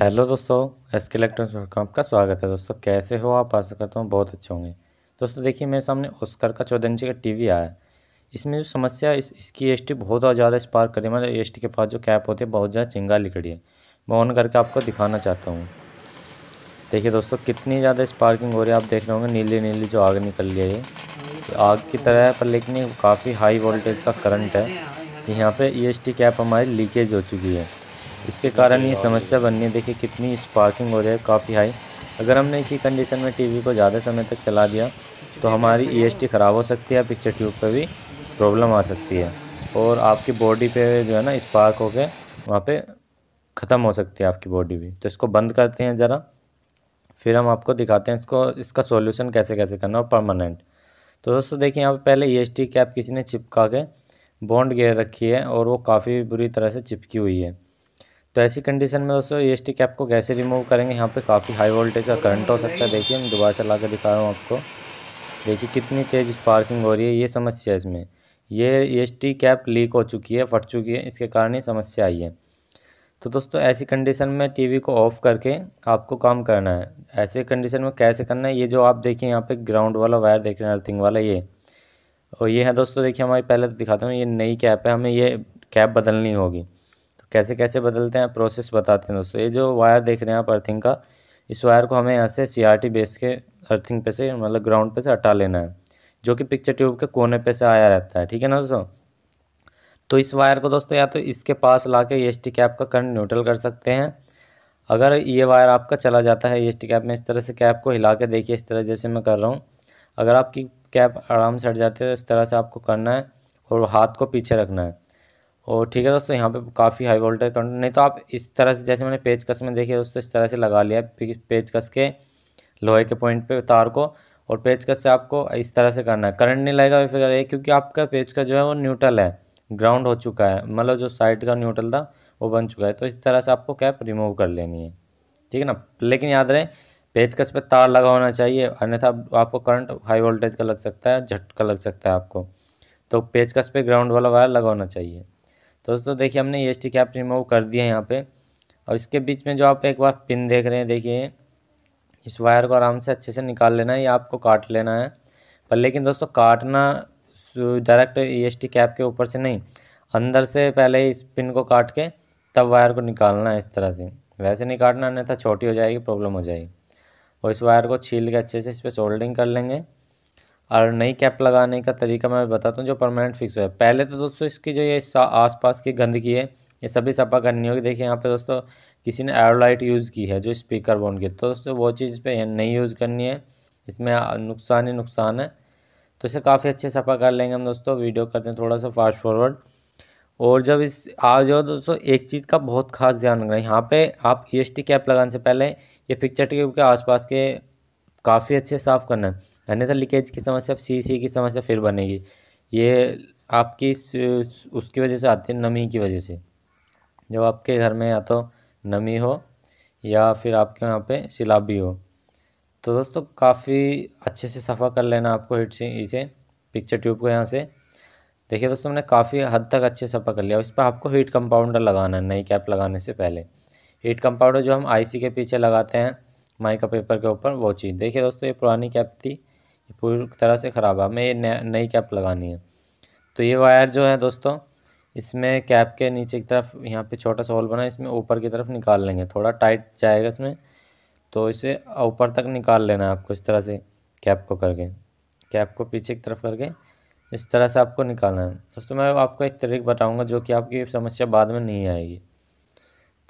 hello दोस्तों S के electronics dot com आपका स्वागत है दोस्तों कैसे हो आप आशा करता हूँ बहुत अच्छे होंगे दोस्तों देखिए मेरे सामने ओस्कर का चौदह इंची का टीवी आया है इसमें जो समस्या इस इसकी टी बहुत ज़्यादा स्पार्क करी है मतलब एस के पास जो कैप होती है बहुत ज़्यादा चिंगा लिखड़ी है मैं ऑन करके आपको दिखाना चाहता हूँ देखिए दोस्तों कितनी ज़्यादा स्पार्किंग हो रही है आप देख रहे होंगे नीली नीली जो आग निकल रही है तो आग की तरह है पर लेकिन काफ़ी हाई वोल्टेज का करंट है यहाँ पर ई कैप हमारी लीकेज हो चुकी है इसके कारण ये समस्या बननी है देखिए कितनी स्पार्किंग हो रही है काफ़ी हाई अगर हमने इसी कंडीशन में टीवी को ज़्यादा समय तक चला दिया तो हमारी ईएसटी e ख़राब हो सकती है पिक्चर ट्यूब पर भी प्रॉब्लम आ सकती है और आपकी बॉडी पे जो है ना स्पार्क होकर वहाँ पे ख़त्म हो सकती है आपकी बॉडी भी तो इसको बंद करते हैं ज़रा फिर हम आपको दिखाते हैं इसको इसका सॉल्यूशन कैसे कैसे करना और परमानेंट तो दोस्तों देखिए यहाँ पर पहले ई एस कैप किसी ने चिपका के बॉन्ड गेयर रखी है और वो काफ़ी बुरी तरह से चिपकी हुई है तो ऐसी कंडीशन में दोस्तों ये स्टिक आपको कैसे रिमूव करेंगे यहाँ पे काफ़ी हाई वोल्टेज का करंट हो सकता है देखिए मैं दोबारा से ला कर दिखा रहा हूँ आपको देखिए कितनी तेज़ स्पार्किंग हो रही है ये समस्या है इसमें ये एस टी कैप लीक हो चुकी है फट चुकी है इसके कारण ही समस्या आई है तो दोस्तों ऐसी कंडीशन में टीवी को ऑफ़ करके आपको काम करना है ऐसे कंडीशन में कैसे करना है ये जो आप देखिए यहाँ पे ग्राउंड वाला वायर देख रहे हैं अर्थिंग वाला ये और ये है दोस्तों देखिए हमारी पहले तो दिखाता हूँ ये नई कैप है हमें ये कैप बदलनी होगी कैसे कैसे बदलते हैं प्रोसेस बताते हैं दोस्तों ये जो वायर देख रहे हैं आप अर्थिंग का इस वायर को हमें यहाँ से सी बेस के अर्थिंग पे से मतलब ग्राउंड पे से हटा लेना है जो कि पिक्चर ट्यूब के कोने पे से आया रहता है ठीक है ना दोस्तों तो इस वायर को दोस्तों या तो इसके पास ला के ई e कैप का करंट न्यूट्रल कर सकते हैं अगर ये वायर आपका चला जाता है ई e कैप में इस तरह से कैप को हिला के देखिए इस तरह जैसे मैं कर रहा हूँ अगर आपकी कैप आराम से हट जाती है तो इस तरह से आपको करना है और हाथ को पीछे रखना है और ठीक है दोस्तों यहाँ पे काफ़ी हाई वोल्टेज करंट नहीं तो आप इस तरह से जैसे मैंने पेज कस में देखिए दोस्तों इस तरह से लगा लिया पेज कस के लोहे के पॉइंट पे तार को और पेज कस से आपको इस तरह से करना है करंट नहीं लगेगा फिगर ये क्योंकि आपका पेज का जो है वो न्यूट्रल है ग्राउंड हो चुका है मतलब जो साइड का न्यूट्रल था वो बन चुका है तो इस तरह से आपको कैप रिमूव कर लेनी है ठीक है ना लेकिन याद रहे कस पर तार लगा होना चाहिए अन्यथा आपको करंट हाई वोल्टेज का लग सकता है झटका लग सकता है आपको तो कस पर ग्राउंड वाला वायर लगा होना चाहिए दोस्तों देखिए हमने E S T cap remove कर दिया है यहाँ पे और इसके बीच में जो आप एक बार पिन देख रहे हैं देखिए इस वायर को आराम से अच्छे से निकाल लेना है या आपको काट लेना है पर लेकिन दोस्तों काटना direct E S T cap के ऊपर से नहीं अंदर से पहले इस पिन को काट के तब वायर को निकालना है इस तरह से वैसे नहीं काटना अन्यथा छोटी हो जाएगी प्रॉब्लम हो जाएगी और इस वायर को छील के अच्छे से इस पर सोल्डिंग कर लेंगे और नई कैप लगाने का तरीका मैं बताता हूँ जो परमानेंट फिक्स हो पहले तो दोस्तों इसकी जो ये आसपास की गंदगी है ये सभी सफा करनी होगी देखिए यहाँ पे दोस्तों किसी ने एयरलाइट यूज़ की है जो स्पीकर बोन की तो दोस्तों वो चीज़ पे नहीं यूज़ करनी है इसमें नुकसान ही नुकसान है तो इसे काफ़ी अच्छे सफ़ा कर लेंगे हम दोस्तों वीडियो करते हैं थोड़ा सा फास्ट फॉरवर्ड और जब इस आ जाओ दोस्तों एक चीज़ का बहुत खास ध्यान रखना है यहाँ पर आप ई एस टी कैप लगाने से पहले ये पिक्चर ट्यूब के आसपास के काफ़ी अच्छे साफ़ करना है अन्यथा तो लीकेज की समस्या सी सी की समस्या फिर बनेगी ये आपकी उसकी वजह से आती है नमी की वजह से जब आपके घर में या तो नमी हो या फिर आपके यहाँ पे सिलाब भी हो तो दोस्तों काफ़ी अच्छे से सफ़ा कर लेना आपको हिट से इसे पिक्चर ट्यूब को यहाँ से देखिए दोस्तों हमने काफ़ी हद तक अच्छे सफ़ा कर लिया इस पर आपको हीट कंपाउंडर लगाना है नई कैप लगाने से पहले हीट कंपाउंडर जो हम आईसी के पीछे लगाते हैं माइका पेपर के ऊपर वो चीज़ देखिए दोस्तों ये पुरानी कैप थी ये पूरी तरह से ख़राब है हमें ये नई कैप लगानी है तो ये वायर जो है दोस्तों इसमें कैप के नीचे की तरफ यहाँ पे छोटा सा होल बना है इसमें ऊपर की तरफ निकाल लेंगे थोड़ा टाइट जाएगा इसमें तो इसे ऊपर तक निकाल लेना है आपको इस तरह से कैप को करके कैप को पीछे की तरफ करके इस तरह से आपको निकालना है दोस्तों मैं आपको एक तरीक बताऊँगा जो कि आपकी समस्या बाद में नहीं आएगी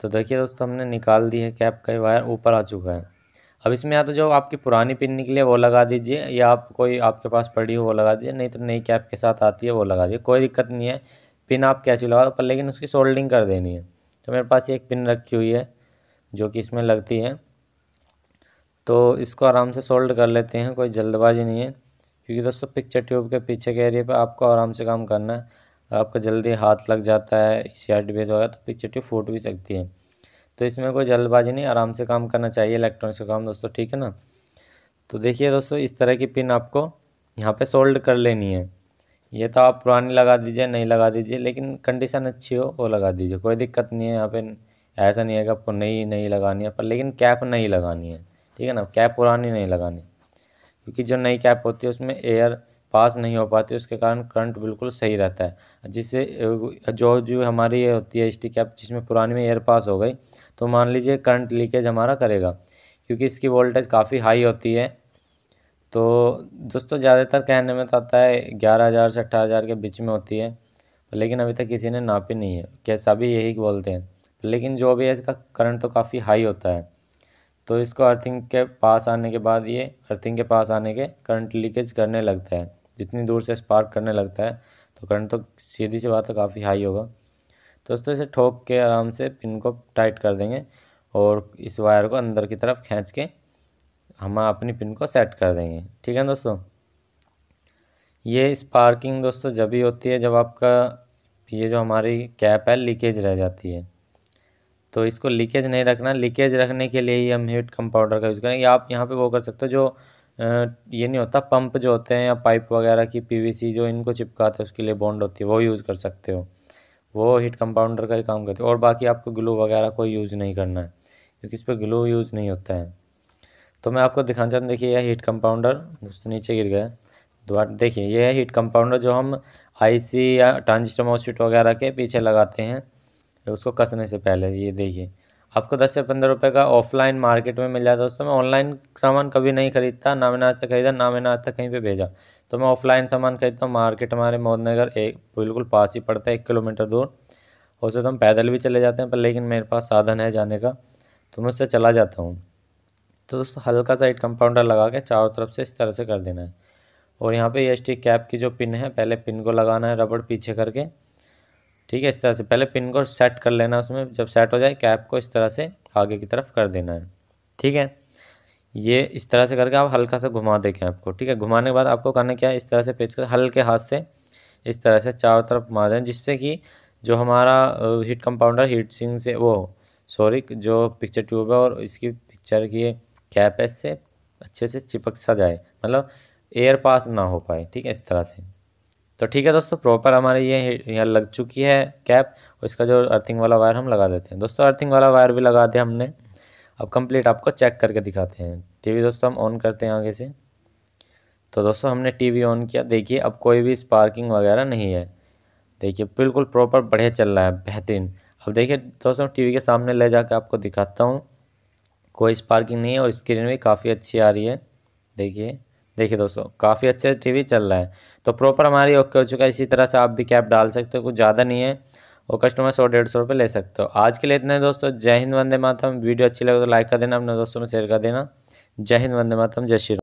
तो देखिए दोस्तों हमने निकाल दी है कैप का वायर ऊपर आ चुका है अब इसमें या तो जो आपकी पुरानी पिन निकली है वो लगा दीजिए या आप कोई आपके पास पड़ी हो वो लगा दीजिए नहीं तो नई कैप के साथ आती है वो लगा दीजिए कोई दिक्कत नहीं है पिन आप कैसी लगा दो पर लेकिन उसकी सोल्डिंग कर देनी है तो मेरे पास एक पिन रखी हुई है जो कि इसमें लगती है तो इसको आराम से सोल्ड कर लेते हैं कोई जल्दबाजी नहीं है क्योंकि दोस्तों पिक्चर ट्यूब के पीछे के एरिए पर आपको आराम से काम करना है आपका जल्दी हाथ लग जाता है सीआरटी बेज वगैरह तो पिक्चर ट्यूब फूट भी सकती है तो इसमें कोई जल्दबाजी नहीं आराम से काम करना चाहिए इलेक्ट्रॉनिक्स का काम दोस्तों ठीक है ना तो देखिए दोस्तों इस तरह की पिन आपको यहाँ पे सोल्ड कर लेनी है ये तो आप पुरानी लगा दीजिए नहीं लगा दीजिए लेकिन कंडीशन अच्छी हो वो लगा दीजिए कोई दिक्कत नहीं है यहाँ पे ऐसा नहीं है कि आपको नई नहीं लगानी है पर लेकिन कैप नहीं लगानी है ठीक है ना कैप पुरानी नहीं लगानी क्योंकि जो नई कैप होती है उसमें एयर पास नहीं हो पाती उसके कारण करंट बिल्कुल सही रहता है जिससे जो जो हमारी ये होती है एस कैप जिसमें पुरानी में एयर पास हो गई तो मान लीजिए करंट लीकेज हमारा करेगा क्योंकि इसकी वोल्टेज काफ़ी हाई होती है तो दोस्तों ज़्यादातर कहने में तो आता है ग्यारह हज़ार से अट्ठारह हज़ार के बीच में होती है लेकिन अभी तक किसी ने नापी नहीं है क्या सभी यही बोलते हैं लेकिन जो भी है इसका करंट तो काफ़ी हाई होता है तो इसको अर्थिंग के पास आने के बाद ये अर्थिंग के पास आने के करंट लीकेज करने लगता है जितनी दूर से स्पार्क करने लगता है तो करंट तो सीधी सी बात है काफ़ी हाई होगा दोस्तों इसे ठोक के आराम से पिन को टाइट कर देंगे और इस वायर को अंदर की तरफ खींच के हम अपनी पिन को सेट कर देंगे ठीक है दोस्तों ये स्पार्किंग दोस्तों जब ही होती है जब आपका ये जो हमारी कैप है लीकेज रह जाती है तो इसको लीकेज नहीं रखना लीकेज रखने के लिए ही हम हीट कम पाउडर का यूज़ करेंगे आप यहाँ पे वो कर सकते हो जो ये नहीं होता पंप जो होते हैं या पाइप वगैरह की पीवीसी जो इनको चिपकाते हैं उसके लिए बॉन्ड होती है वो यूज़ कर सकते हो वो हीट कंपाउंडर का ही काम करती है और बाकी आपको ग्लू वगैरह कोई यूज़ नहीं करना है क्योंकि इस पर ग्लू यूज़ नहीं होता है तो मैं आपको दिखाना चाहता हूँ देखिए यह हीट कंपाउंडर दोस्तों नीचे गिर गया दोबारा देखिए यह है हीट कंपाउंडर जो हम आईसी या ट्रांजिस्टर मोस्ट वगैरह के पीछे लगाते हैं उसको कसने से पहले ये देखिए आपको दस से पंद्रह रुपये का ऑफलाइन मार्केट में मिल जाता है दोस्तों मैं ऑनलाइन सामान कभी नहीं खरीदता ना मैंने आज तक खरीदा ना मैंने आज तक कहीं पे भेजा तो मैं ऑफलाइन सामान खरीदता हूँ मार्केट हमारे मोदनगर एक बिल्कुल पास ही पड़ता है एक किलोमीटर दूर उसे तो हम पैदल भी चले जाते हैं पर लेकिन मेरे पास साधन है जाने का तो मैं उससे चला जाता हूँ तो दोस्तों हल्का सा एक कंपाउंडर लगा के चारों तरफ से इस तरह से कर देना है और यहाँ पे एस e कैप की जो पिन है पहले पिन को लगाना है रबड़ पीछे करके ठीक है इस तरह से पहले पिन को सेट कर लेना उसमें जब सेट हो जाए कैप को इस तरह से आगे की तरफ कर देना है ठीक है ये इस तरह से करके आप हल्का सा घुमा देखें आपको ठीक है घुमाने के बाद आपको करना क्या है इस तरह से पेच कर हल्के हाथ से इस तरह से चारों तरफ मार दें जिससे कि जो हमारा हीट कंपाउंडर हीट सिंग से वो सॉरी जो पिक्चर ट्यूब है और इसकी पिक्चर की कैप है इससे अच्छे से चिपक सा जाए मतलब एयर पास ना हो पाए ठीक है इस तरह से तो ठीक है दोस्तों प्रॉपर हमारे ये यहाँ लग चुकी है कैप और इसका जो अर्थिंग वाला वायर हम लगा देते हैं दोस्तों अर्थिंग वाला वायर भी लगा दिया हमने अब कंप्लीट आपको चेक करके दिखाते हैं टीवी दोस्तों हम ऑन करते हैं आगे से तो दोस्तों हमने टीवी ऑन किया देखिए अब कोई भी स्पार्किंग वगैरह नहीं है देखिए बिल्कुल प्रॉपर बढ़िया चल रहा है बेहतरीन अब देखिए दोस्तों वी के सामने ले जा आपको दिखाता हूँ कोई स्पार्किंग नहीं है और स्क्रीन भी काफ़ी अच्छी आ रही है देखिए देखिए दोस्तों काफ़ी अच्छे टीवी चल रहा है तो प्रॉपर हमारी ओके हो चुका है इसी तरह से आप भी कैप डाल सकते हो कुछ ज़्यादा नहीं है वो कस्टमर सौ डेढ़ सौ रुपये ले सकते हो आज के लिए इतना है दोस्तों जय हिंद वंदे मातम वीडियो अच्छी लगे तो लाइक कर देना अपने दोस्तों में शेयर कर देना जय हिंद वंदे मातम जय श्री